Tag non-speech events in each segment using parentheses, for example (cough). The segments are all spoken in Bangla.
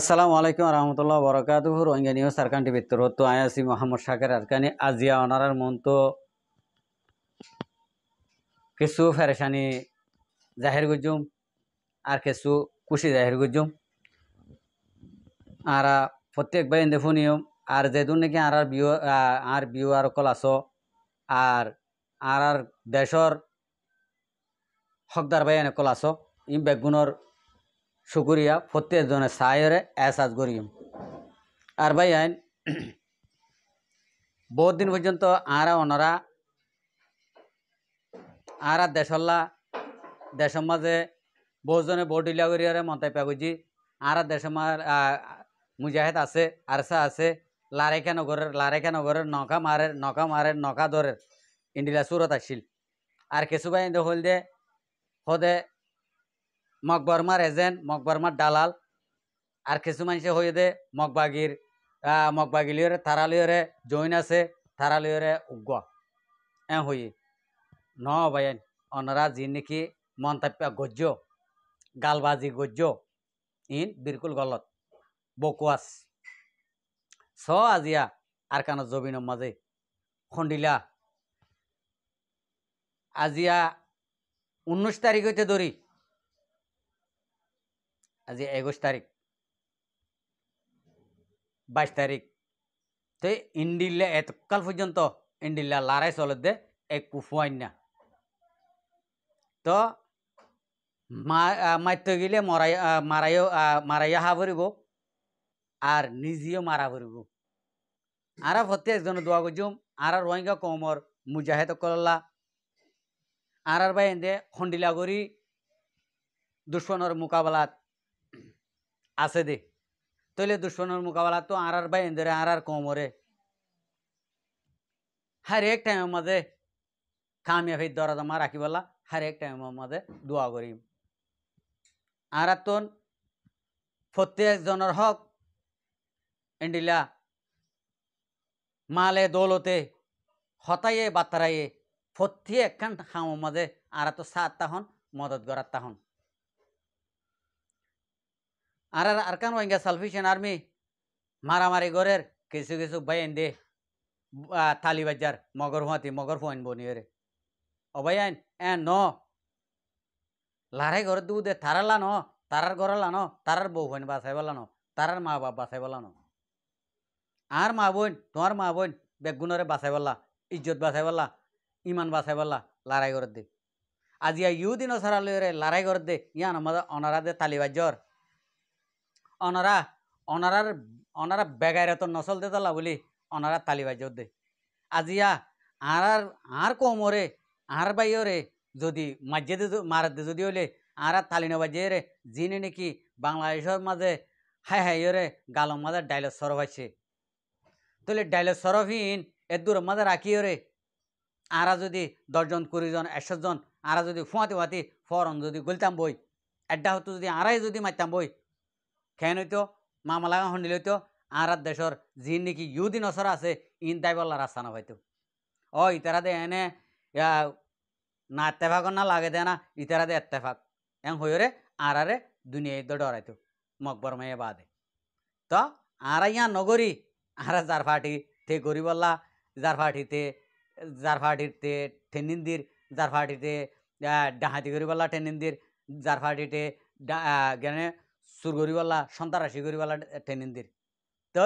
আসসালামু আলাইকুম রহমতুল্লাহ বরকাত রোহিঙ্গা নিউজ সারকান টিভির তরহত্তু আয়াসি মোহাম্মদ সাকের আরকানি আজিয়া অনারার মন্ত কিছু ফেরেশানি জাহির গুজুম আর কিছু খুশি জাহির গুজুম আর প্রত্যেক বাই দেখুনিয়ম আর দু নাকি আর বিও আর বিও আর কল আস আর আর আর দেশর হকদার বাই এনে কল আস ইম বেগুনের শুকুরিয়া প্রত্যেক জনের সায়রে এহসাস করিম আর ভাই আইন বহুত দিন পর্যন্ত আরা অনরা আরা দেশল্লা দেশের মাঝে বহুজনে বৌটিলা করিয়ারে মন্তাই পাগুজি আরা দেশের মুজাহেদ আছে আরসা আছে লারেখা নগরের লারেখা নগরের নখা মারের নখা মারের নখা ধরের ইন্ডিলা সুরত আসিল আর কিছু বাই হল দে হদে মকবরমার এজেন্ট মকবরমার দালাল আর কিছু মানুষে হয়ে দে মগবাগির মগবাগিলিয়রে থারালিয়রে জৈন আছে থারালিয়রে উগ্র এ হই ন ভাইন অনরা যি নেকি মন্তব্য গজ্য গালবাজি গজ্য ইন বিলকুল গলত বকুয়াস স আজিয়া আর কান জবিনম মাজে খন্ডিলা আজিয়া উনিশ তারিখ হইতে ধরি আজি একুশ তারিখ বাইশ তারিখ তো ইন্ডিলে এতকাল পর্যন্ত ইন্ডিল্লা লারাই দে এক না তো মাত্র গেলে মরাই মারাইও মারাইও হা ভরিব আর নিজেও মারা ভরিব আর প্রত্যেক একজন দোয়া গজুম আর রোহিঙ্গা কমর মুজাহেদ কল্লা আর বাই এন্দে খন্ডিলাগরি দুশ্মনের মোকাবেলাত আছে দে তৈলে দুশ্মনের মোকাবেলা তো আর আর বাই ধরে আর আর কমরে হর এক টাইম মাঝে ভাই দরা জমা রাখিবলা হর এক টাইম মাঝে দোয়া করিম আর তোন প্রত্যেকজনের হক এন্ডিলা মালে দৌলতে হতাইয়ে বাতারাইয়ে ফত্তিয়ে একখান হামো মাঝে আর তো সাত তাহন মদত করার তাহন আর আর আরকান রোহিঙ্গা সালফিশন আর্মি মারামারি গরের কিছু কিছু বাইন দে থালি বাজার মগর হুঁয়াতি মগর ফোন বনিয়রে অবাই আইন এ ন লারে ঘরে দু দে তারা লান তারার ঘর লান তারার বউ হইন বাসাই বলানো তারার মা বাপ বাসাই বলানো আর মা বোন তোমার মা বোন বেগুনরে বাসাই বললা ইজ্জত বাসাই বললা ইমান বাসাই বললা লড়াই করে দে আজি ইউদিন সারালে সারা লড়াই করে দে ইয়ান আমাদের অনারা দে তালিবাজ্যর অনারা অনারার অনারা বেগাইরা তো নসল দে তলা বলি অনারা তালি বাজ দে আজিয়া আর আর কোমরে আর বাইরে যদি মাঝে মারাত দে যদি হলে আর তালি নবাজে রে জিনে নাকি বাংলাদেশের মাঝে হাই হাই রে গালম মাঝে ডাইলর সরফ আছে তাহলে ডাইলর সরফহীন এর দূর মাঝে রাখি রে আরা যদি দশজন কুড়িজন একশো জন আরা যদি ফুঁয়াতে ফুঁয়াতে ফরন যদি গলতাম বই এডা হতো যদি আড়াই যদি মারতাম বই খেন হইতো মামলা হন্ডিল হইতো আর দেশর যি নেকি ইউদিন নসর আছে ইন তাই বল্লা রাস্তা না হয়তো ও ইতারা দে এনে না এত্তেফাক না লাগে দে না ইতারা দে এত্তেফাক এং হয়ে আর আরে দুনিয়া তো ডরাইতো মকবর মেয়ে বাদে তো আর ইয়া নগরী আর যার ফাটি থে বললা যার ফাটিতে যার ফাটিতে ঠেনিন্দির যার ফাটিতে ডাহাতি বললা ঠেনিন্দির যার ফাটিতে জ্ঞানে সুর গরিবাল্লা সন্তারাশি গরিবাল্লা টেনিন্দির তো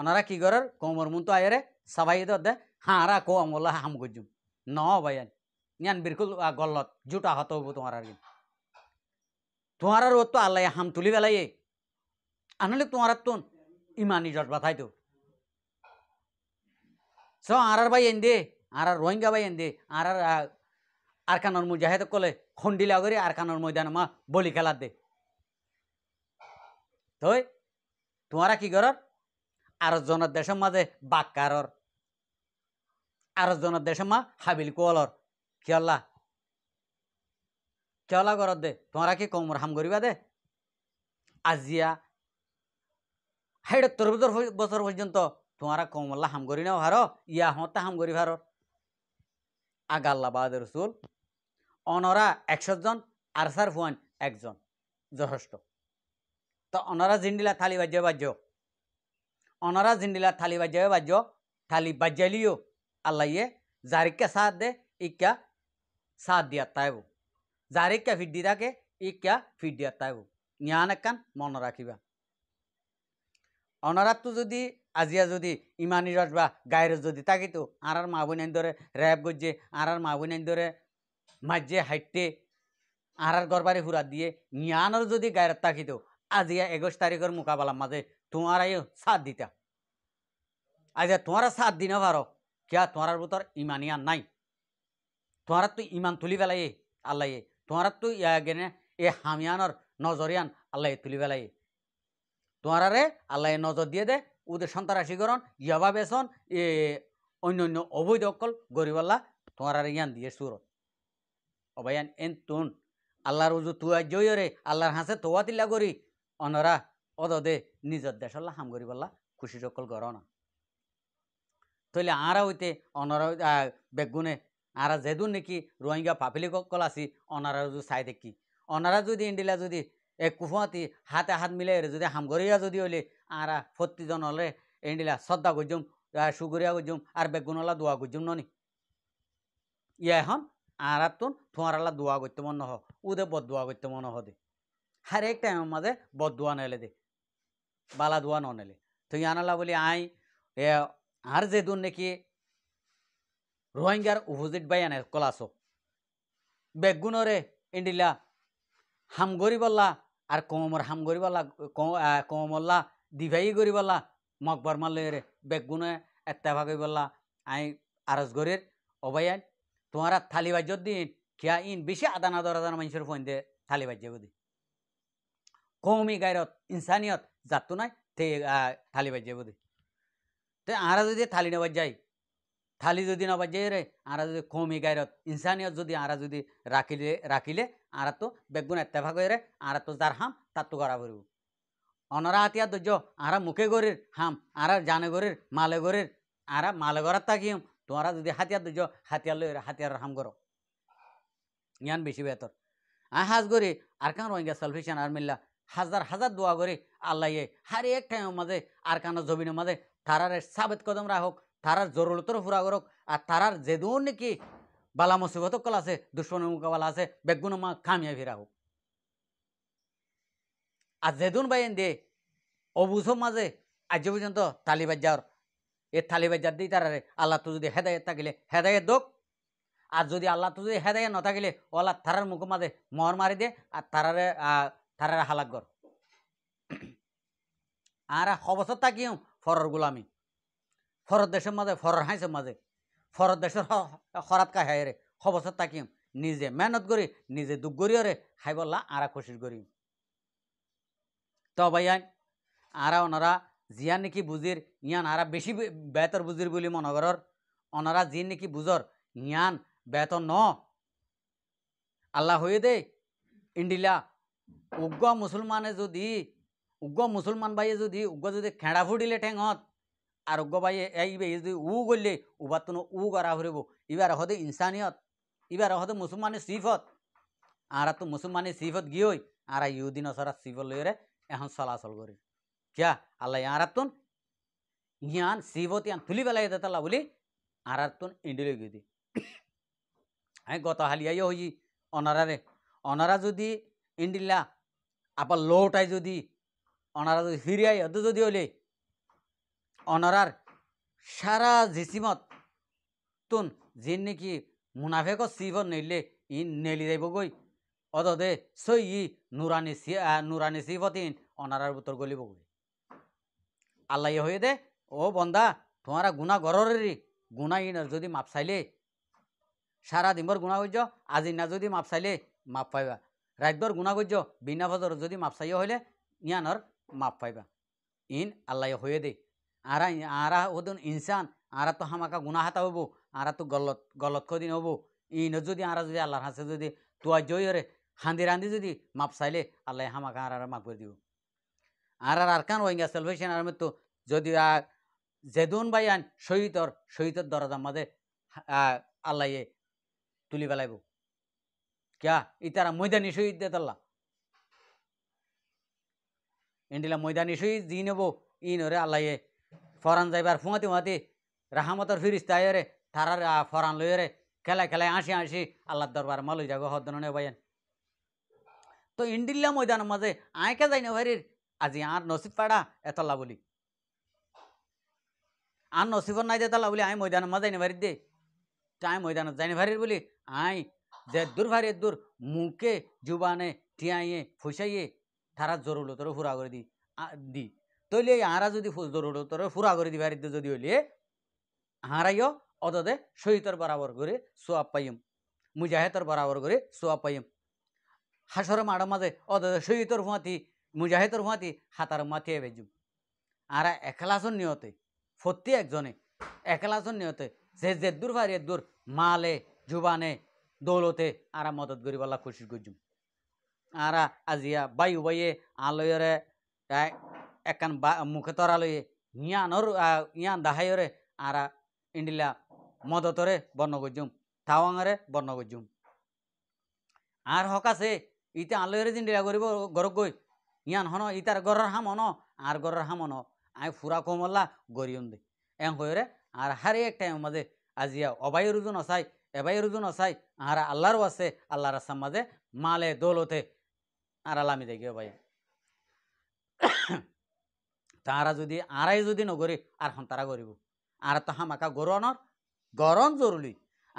ওনারা কি করার কোমর মুন তো আয়রে সাবাই তো দে হাঁরা কো আমলা হাম গজুম ন ভাইয়ান ইয়ান বিলকুল গল্লত জুটা হত হবো তোমার আর তোমার আর তো আল্লাহ হাম তুলি বেলাই আনলে তোমার তোন ইমানি জট বাথাই তো স আর আর ভাই এন দে আর আর রোহিঙ্গা ভাই এন দে আর আর আরকানোর মুজাহেদ কলে খন্ডিলা করে কানোর ময়দান মা বলি খেলার দে তই তোমারা কি করর আর জনের দেশের মাঝে বাক্কারর আর জনের দেশের মা হাবিল কোয়ালর কিয়ল্লা কিয়লা করত দে তোমারা কি কমর হাম করিবা দে আজিয়া হাইড তরবুতর বছর পর্যন্ত তোমারা কমল্লা হাম করি নাও হার ইয়া হতে হাম করি হার আগাল্লা বাদ রসুল অনরা একশো জন আরসার ফুয়ান একজন যথেষ্ট তো অনরা জিন্ডিলা থালি বাজিয়ে বাজ্য অনরা জিন্ডিলা থালি বাজিয়ে বাজ্য থালি বাজালিও আল্লাহ ইয়ে জারিককে দে ইক্কা সাথ দিয়া তাইব জারিককে ফিট দি থাকে ইক্কা ফিট দিয়া তাইব জ্ঞান একান মনে রাখিবা অনরাতটো যদি আজিয়া যদি ইমানি রস বা গায়ের যদি থাকিত আর আর মা বোন ধরে র্যাব গজ্জে আর আর মা বোন ধরে মাঝে হাইটে আর আর গরবারে হুরা দিয়ে নিয়ানোর যদি গায়ের থাকিত আজিয়া একুশ তারিখের মোকাবেলার মাঝে তোমারাই সাথ দিতা আজিয়া তোমারা সাথ দিনে পারো কিয়া তোমার ইমান ইমানিয়া নাই তোমারা তো ইমান তুলি পেলাই আল্লাহ তোমারা তো গেনে এ হামিয়ানোর নজরিয়ান আল্লাহ তুলি পেলাই তোমারারে আল্লাহ নজর দিয়ে দে ওদের সন্ত্রাসীকরণ ইয়াবা বেসন এ অন্য অন্য অবৈধ অকল গরিবাল্লা তোমার ইয়ান দিয়ে সুর অবায়ান এন তুন আল্লাহর উজু তুয়া জয়রে আল্লাহর হাসে তোয়া তিল্লা গরি অনরা অদদে নিজের দেশল্লা হাম করিবল্লা খুশি সকল গরনা তৈলে আঁরা হইতে অনরা বেগুনে আরা যেদু নাকি রোহিঙ্গা পাপিলি কল আসি অনারা যদি চাই দেখি অনারা যদি ইন্ডিলা যদি এ কুফতি হাতে হাত মিলে যদি হাম হামগরিয়া যদি হইলে আরা ফতিজন হলে ইন্ডিলা শ্রদ্ধা করজুম সুগরিয়া করজুম আর বেগুনলা দোয়া করজুম ননি ইয়ে এখন আরা তুন থোঁয়ারালা দোয়া করতে মন নহ উদে বদ দোয়া করতে মন হদে हरेक टाइम मजे बहुत दुआ नहले दे बाला दुआ नहले तो यहाँ अल्लाह बोली आई ए हर जे दून ने कि রোহিঙ্গার উপজিট বাইয়ানে কলাসো বেগুনরে ইন্ডিলা হাম গরিবল্লা আর কমর হাম গরিবল্লা কমল্লা দিভাই গরিবল্লা মকবর মাল্লরে বেগুনে এত্তাভা গরিবল্লা আই আরজ গরির অবায়ান তোমারা থালি বাজ্য দিন খিয়া ইন বেশি আদানা দরাদানা মানুষের ফোন দিয়ে থালি বাজ্য দিন কৌমি গায়রত ইনসানিয়ত যাতো নাই তে থালি বাজে বোধ তে আঁরা যদি থালি নেবার যাই থালি যদি না বাজে রে আঁরা যদি কৌমি গায়রত ইনসানিয়ত যদি আঁরা যদি রাখিলে রাখিলে আঁরা তো বেগুন এত্তেফা করে আঁরা তো যার হাম তার তো গড়া ভরব অনরা হাতিয়া ধৈর্য আঁরা মুখে গরির হাম আঁরা জানে গরির মালে গরির আঁরা মালে গড়ার তাকিম তোমরা যদি হাতিয়া ধৈর্য হাতিয়ার লই হাতিয়ার হাম গর ইয়ান বেশি বেতর আই হাজ গরি আর কান রোহিঙ্গা আর মিল্লা হাজার হাজার দোয়া করি আল্লাহ হারে এক টাইমের মাঝে আর কান জমিনের মাঝে তারার সাবেদ কদম রাখক তারার জরুরতর ফুরা করক আর তারার যেদুন নাকি বালা মুসিবত কল আছে দুশ্মনের মোকাবেলা আছে বেগুন মা খামিয়া ফিরা হোক আর যেদুন বাইন দিয়ে অবুঝো মাঝে আজ পর্যন্ত তালিবাজ যাওয়ার এ তালিবাজার দিয়ে তারারে আল্লাহ তো যদি হেদায়ত থাকিলে হেদায়ত দোক আর যদি আল্লাহ তো যদি হেদায়ত না ও আল্লাহ তারার মুখ মাঝে মর মারি দে আর তারারে ধাৰাৰে শালাকগড় আৰা সবছত তাকি ফৰৰ গোলামি ফৰত দেশৰ মাজে ফৰৰ হাইছে মাজে ফৰত দেশৰ শৰাত কাহে হাইৰে সবছত তাকি নিজে মেহনত কৰি নিজে দুখ গৰিয়ৰে হাইবলা আৰা খুচিত গৰিম তাই আৰা অনৰা জিয়া নেকি বুজিৰ ইয়ান আৰা বেছি বেতৰ বুজিৰ বুলি মনগৰৰ অনৰা যি নেকি বুজৰ ইয়ান বেত ন আল্লাহ হৈ দেই ইণ্ডিলা উগ্র মুছলমানে যদি উগ্র মুছলমান বাইয়ে যদি উগ্র যদি খেঁড়া ফুটিলে ঠেঙত আর ভাইয়ে এই যদি উ গলে তো উ করা হরিব এবার হদে ইনসানিয়ত এবার হদে মুসলমানে সিফত আর তো মুসলমানে সিফত গিয়ে আর ইউদিন সরা সিফত লইরে এখন চলাচল করি কিয়া আল্লাহ আরা ইয়ান শিবত ইয়ান তুলি পেলাই এটা তালা বলি আরা তুন ইন্ডিলে গিয়ে দি (coughs) হ্যাঁ গত হালিয়াই হই অনারারে অনারা যদি ইন্ডিল্লা আবার লোটাই যদি অনারা যদি হিরিয়াই অত যদি হলে অনারার সারা জিসিমত তুন যে নাকি মুনাফেক সিব নইলে ই নেলি যাইব গই দে সই ই নুরানি নুরানি সিবতিন অনারার বুতর গলিব গই আল্লাহ হয়ে দে ও বন্দা তোমারা গুণা গরেরই গুণা ইন যদি মাপ চাইলে সারা দিনভর গুণা যাও আজি না যদি মাপ চাইলে মাপ পাইবা রাজ্যর গুণাগজ্য বিনা ভজর যদি মাপসাইয় হইলে ইয়ানর মাপ পাইবা ইন আল্লাহ হয়ে দে আরা আরা ওদন ইনসান আরা তো হামাকা গুণা হাতা হব আরা তো গলত গলত কদিন হব ইন যদি আরা যদি আল্লাহর হাসে যদি তোয়া জয় হরে হান্দি রান্দি যদি মাপ চাইলে আল্লাহ হামাকা আর মাপ করে দিব আর আর আর কান ওয়াঙ্গা সেলভেশন আর মতো যদি জেদুন বাইয়ান শহীদর শহীদর দরজার মাঝে আল্লাহ তুলি পেলাইব কিয়া ಕ್ಯಾ ಈ ಥರ ಮೈದಾನ ಇಶ್ಯೂ ಇದ್ದದಲ್ಲ ಎಂಡಿಲ ಮೈದಾನ ಇಶ್ಯೂ ಜೀನಬೋ ইনরে আল্লাহে ফরান যাইবার ফুঁয়াতি ফুঁয়াতি রাহামতর ফিরিস্তায় রে তারার ফরান লই রে খেলায় খেলায় আসি আসি আল্লাহর দরবার মালুই যাগো হদননে বাইন তো ইন্ডিল্লা ময়দানের মাঝে আয়কে যাই না ভাইরির আজি আর নসিব পাড়া এতলা বলি আর নসিবর নাই দেতলা বলি আয় ময়দানের মাঝে যাই না ভারির দে তাই ময়দানত যাই না ভারির বলি আয় দূর ভাই দূর মুখে জুবানে টিয়াইয়ে ফুসাইয়ে তারা জরুরতর ফুরা করে দি দি এই আহারা যদি জরুরতর ফুরা করে দিবার যদি হলিয়ে আহারাইও অদদে শহীদর বরাবর করে সোয়াব পাইম মুজাহেদর বরাবর করে সোয়াব পাইম হাসর মাড় মাঝে অদদে শহীদর হুঁয়াতি মুজাহেদর হুঁয়াতি হাতার মাথিয়ে বেজুম আর একলাসন নিয়তে ফতি একজনে একলাসন নিয়তে যে যে দূর ভারিয়ে দূর মালে জুবানে দৌলতে আরা মদত গরিব আল্লাহ খুশি গজুম আরা আজিয়া বাই উবাইয়ে আলয়রে একান বা মুখে তরালয়ে ইয়ানর ইয়ান দাহাইরে আরা ইন্ডিলা মদতরে বর্ণ গজুম থাওয়াঙরে বর্ণ গজুম আর হকাছে ইতে আলয়রে জিন্ডিলা গরিব গরক গই ইয়ান হন ইতার গরর হাম হন আর গরর হাম হন আই ফুরা কমল্লা গরিয়ম দে এং হয়ে আর হারে একটা মাঝে আজিয়া অবাই রুজন এবাই রুজুন অসাই আহারা আল্লাহর আছে আল্লাহর আসাম মাঝে মালে দৌলতে আর আলামি দেখিও ভাই (coughs) তাহারা যদি আরাই যদি নগরি আর হন তারা গরিব আর তাহা মাকা গরণর গরণ জরুরি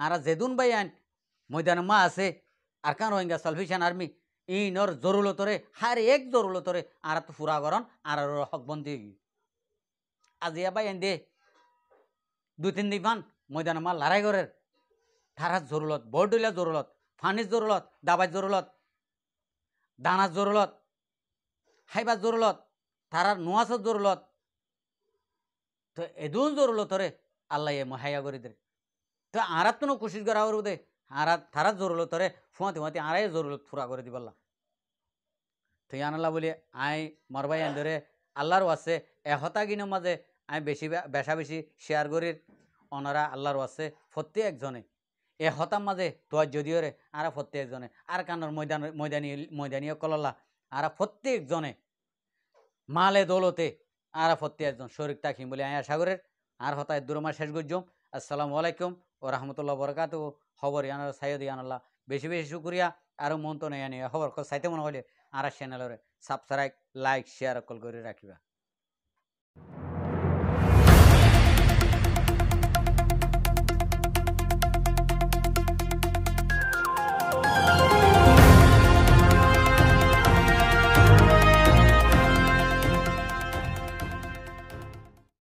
আর জেদুন বাই আইন ময়দান মা আছে আর কান রোহিঙ্গা সলভিশন আর্মি ইনর জরুলতরে হার এক জরুলতরে আর তো ফুরা গরণ আর হকবন্দি আজি এবাই আইন দে দুই তিন দিন ময়দান মা লড়াই করের ঠাৰাত জৰুলত বৰদলীয়া জৰুলত ফানিৰ জৰুলত দাবাইত জৰুলত দানাত জৰুলত হাইবাত জৰুলত তারার নোয়াশত জরুলত তো এদুন জরুলত রে আল্লাহ এ মহাইয়া করে দে তো আঁরাত তো কোশিশ করা ওর দে আঁরাত তারার জরুলত রে ফুঁয়াতে ফুঁয়াতে আঁরাই জরুলত ফুরা করে দিবল্লা তো আনলা বলি আই মরবাই আন্দরে আল্লাহর আছে এহতা গিনের মাঝে আমি বেশি বেশা বেশি শেয়ার করি অনারা আল্লাহর আছে প্রত্যেক একজনে এ হতাম মাঝে তোয়া যদিও রে আরা প্রত্যেকজনে আর কানোর ময়দান ময়দানি ময়দানীয় কললা আরা প্রত্যেকজনে মালে দৌলতে আরা প্রত্যেকজন শরিক তাকিম বলে আয়া সাগরের আর হতায় দুরমা শেষ গুজম আসসালামু আলাইকুম ও রহমতুল্লাহ বরকাত খবর ইয়ানোর সাইয়দ ইয়ানাল্লাহ বেশি বেশি শুক্রিয়া আরও মন তো খবর সাইতে মনে হলে আর চ্যানেলের সাবস্ক্রাইব লাইক শেয়ার কল করে রাখিবা